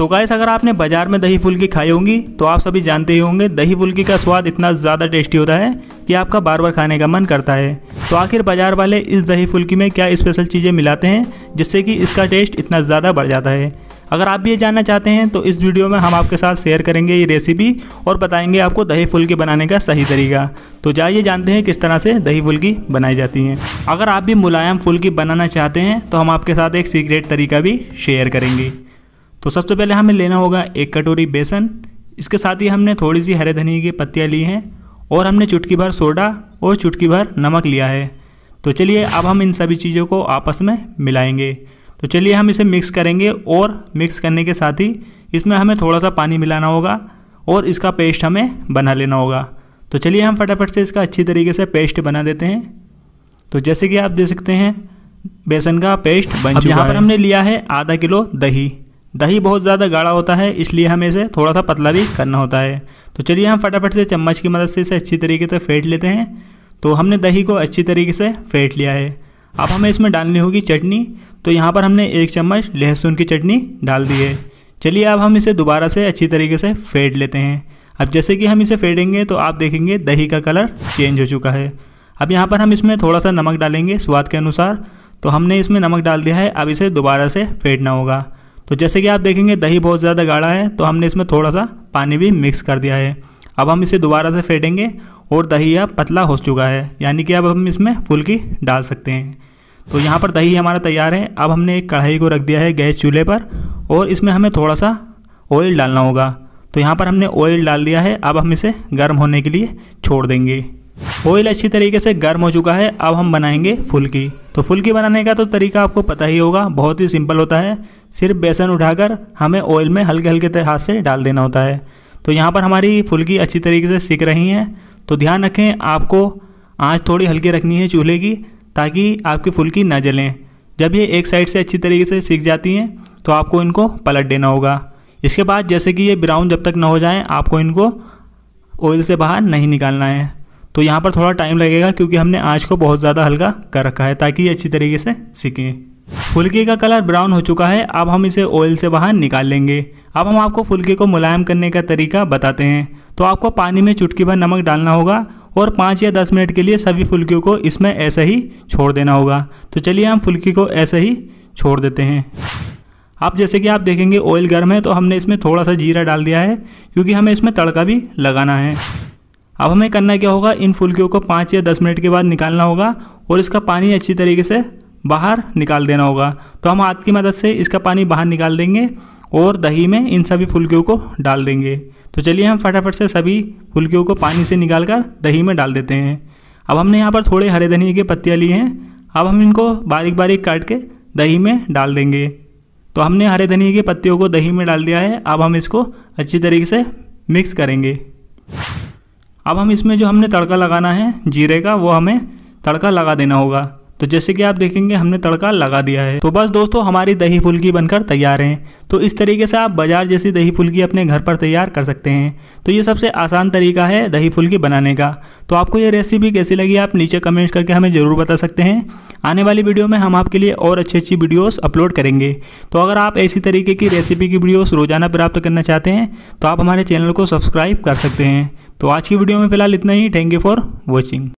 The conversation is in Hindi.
सो गाइस अगर आपने बाजार में दही फुल्की खाई होंगी तो आप सभी जानते ही होंगे दही फुल्की का स्वाद इतना ज़्यादा टेस्टी होता है कि आपका बार बार खाने का मन करता है तो आखिर बाजार वाले इस दही फुल्की में क्या स्पेशल चीज़ें मिलाते हैं जिससे कि इसका टेस्ट इतना ज़्यादा बढ़ जाता है अगर आप भी ये जानना चाहते हैं तो इस वीडियो में हम आपके साथ शेयर करेंगे ये रेसिपी और बताएंगे आपको दही फुल्की बनाने का सही तरीका तो जाइए जानते हैं किस तरह से दही फुल्की बनाई जाती है अगर आप भी मुलायम फुल्की बनाना चाहते हैं तो हम आपके साथ एक सीक्रेट तरीका भी शेयर करेंगे तो सबसे पहले हमें लेना होगा एक कटोरी बेसन इसके साथ ही हमने थोड़ी सी हरे धनिया की पत्तियाँ ली हैं और हमने चुटकी भर सोडा और चुटकी भर नमक लिया है तो चलिए अब हम इन सभी चीज़ों को आपस में मिलाएंगे तो चलिए हम इसे मिक्स करेंगे और मिक्स करने के साथ ही इसमें हमें थोड़ा सा पानी मिलाना होगा और इसका पेस्ट हमें बना लेना होगा तो चलिए हम फटाफट से इसका अच्छी तरीके से पेस्ट बना देते हैं तो जैसे कि आप देख सकते हैं बेसन का पेस्ट बन चुका है यहाँ पर हमने लिया है आधा किलो दही दही बहुत ज़्यादा गाढ़ा होता है इसलिए हमें इसे थोड़ा सा पतला भी करना होता है तो चलिए हम फटाफट से चम्मच की मदद से इसे अच्छी तरीके से फेंट लेते हैं तो हमने दही को अच्छी तरीके से फेंट लिया है अब हमें इसमें डालनी होगी चटनी तो यहाँ पर हमने एक चम्मच लहसुन की चटनी डाल दी है चलिए अब हम इसे दोबारा से अच्छी तरीके से फेंट लेते हैं अब जैसे कि हम इसे फेंटेंगे तो आप देखेंगे दही का कलर चेंज हो चुका है अब यहाँ पर हम इसमें थोड़ा सा नमक डालेंगे स्वाद के अनुसार तो हमने इसमें नमक डाल दिया है अब इसे दोबारा से फेंटना होगा तो जैसे कि आप देखेंगे दही बहुत ज़्यादा गाढ़ा है तो हमने इसमें थोड़ा सा पानी भी मिक्स कर दिया है अब हम इसे दोबारा से फेंटेंगे और दही अब पतला हो चुका है यानी कि अब हम इसमें फुल्की डाल सकते हैं तो यहाँ पर दही हमारा तैयार है अब हमने एक कढ़ाई को रख दिया है गैस चूल्हे पर और इसमें हमें थोड़ा सा ऑयल डालना होगा तो यहाँ पर हमने ऑयल डाल दिया है अब हम इसे गर्म होने के लिए छोड़ देंगे ऑयल अच्छी तरीके से गर्म हो चुका है अब हम बनाएंगे फुल्की तो फुल्की बनाने का तो तरीका आपको पता ही होगा बहुत ही सिंपल होता है सिर्फ बेसन उठाकर हमें ऑयल में हल्के हल्के हाथ से डाल देना होता है तो यहाँ पर हमारी फुल्की अच्छी तरीके से सीख रही हैं तो ध्यान रखें आपको आँच थोड़ी हल्की रखनी है चूल्हे की ताकि आपकी फुल्की ना जलें जब ये एक साइड से अच्छी तरीके से सीख जाती हैं तो आपको इनको पलट देना होगा इसके बाद जैसे कि ये ब्राउन जब तक ना हो जाएं आपको इनको ऑयल से बाहर नहीं निकालना है तो यहाँ पर थोड़ा टाइम लगेगा क्योंकि हमने आँच को बहुत ज़्यादा हल्का कर रखा है ताकि ये अच्छी तरीके से सीखें फुलके का कलर ब्राउन हो चुका है अब हम इसे ऑयल से बाहर निकाल लेंगे अब हम आपको फुलके को मुलायम करने का तरीका बताते हैं तो आपको पानी में चुटकी भर नमक डालना होगा और पाँच या दस मिनट के लिए सभी फुलकियों को इसमें ऐसे ही छोड़ देना होगा तो चलिए हम फुलकी को ऐसे ही छोड़ देते हैं अब जैसे कि आप देखेंगे ऑयल गर्म है तो हमने इसमें थोड़ा सा जीरा डाल दिया है क्योंकि हमें इसमें तड़का भी लगाना है अब हमें करना क्या होगा इन फुलकियों को पाँच या दस मिनट के बाद निकालना होगा और इसका पानी अच्छी तरीके से बाहर निकाल देना होगा तो हम हाथ की मदद से इसका पानी बाहर निकाल देंगे और दही में इन सभी फुलकियों को डाल देंगे तो चलिए हम फटाफट से सभी फुलकियों को पानी से निकाल कर दही में डाल देते हैं अब हमने यहाँ पर थोड़े हरे धनिए के पत्तियाँ लिए हैं अब हम इनको बारीक बारीक काट के दही में डाल देंगे तो हमने हरे धनिए के पत्तियों को दही में डाल दिया है अब हम इसको अच्छी तरीके से मिक्स करेंगे अब हम इसमें जो हमने तड़का लगाना है जीरे का वो हमें तड़का लगा देना होगा तो जैसे कि आप देखेंगे हमने तड़का लगा दिया है तो बस दोस्तों हमारी दही फुल्की बनकर तैयार है तो इस तरीके से आप बाजार जैसी दही फुल्की अपने घर पर तैयार कर सकते हैं तो ये सबसे आसान तरीका है दही फुल्की बनाने का तो आपको ये रेसिपी कैसी लगी आप नीचे कमेंट करके हमें ज़रूर बता सकते हैं आने वाली वीडियो में हम आपके लिए और अच्छी अच्छी वीडियोस अपलोड करेंगे तो अगर आप ऐसी तरीके की रेसिपी की वीडियोस रोजाना प्राप्त करना चाहते हैं तो आप हमारे चैनल को सब्सक्राइब कर सकते हैं तो आज की वीडियो में फिलहाल इतना ही थैंक यू फॉर वॉचिंग